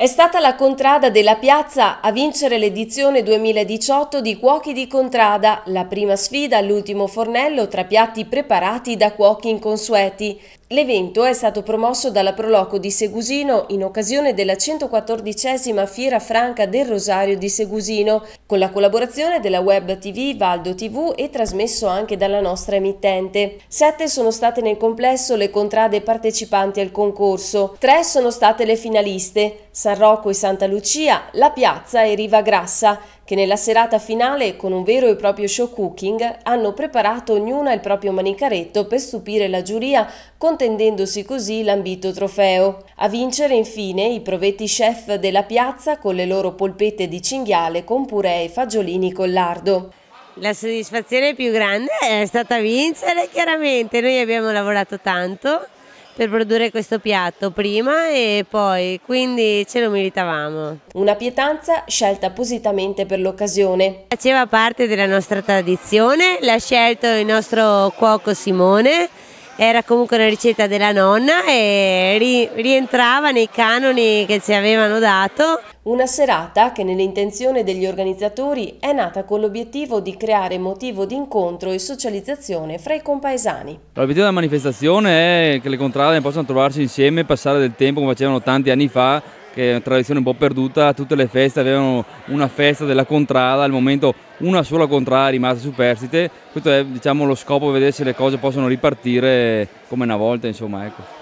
È stata la Contrada della Piazza a vincere l'edizione 2018 di Cuochi di Contrada, la prima sfida all'ultimo fornello tra piatti preparati da cuochi inconsueti. L'evento è stato promosso dalla Proloco di Segusino in occasione della 114 Fiera Franca del Rosario di Segusino, con la collaborazione della Web TV Valdo TV e trasmesso anche dalla nostra emittente. Sette sono state nel complesso le contrade partecipanti al concorso, tre sono state le finaliste, San Rocco e Santa Lucia, La Piazza e Riva Grassa, che nella serata finale, con un vero e proprio show cooking, hanno preparato ognuna il proprio manicaretto per stupire la giuria, contendendosi così l'ambito trofeo. A vincere, infine, i provetti chef della piazza con le loro polpette di cinghiale con purè e fagiolini con lardo. La soddisfazione più grande è stata vincere, chiaramente. Noi abbiamo lavorato tanto per produrre questo piatto prima e poi, quindi ce lo meritavamo. Una pietanza scelta appositamente per l'occasione. Faceva parte della nostra tradizione, l'ha scelto il nostro cuoco Simone era comunque una ricetta della nonna e ri rientrava nei canoni che ci avevano dato. Una serata che nell'intenzione degli organizzatori è nata con l'obiettivo di creare motivo di incontro e socializzazione fra i compaesani. L'obiettivo della manifestazione è che le contrade possano trovarsi insieme, passare del tempo come facevano tanti anni fa che è una tradizione un po' perduta, tutte le feste avevano una festa della contrada, al momento una sola contrada è rimasta superstite, questo è diciamo, lo scopo, vedere se le cose possono ripartire come una volta. Insomma, ecco.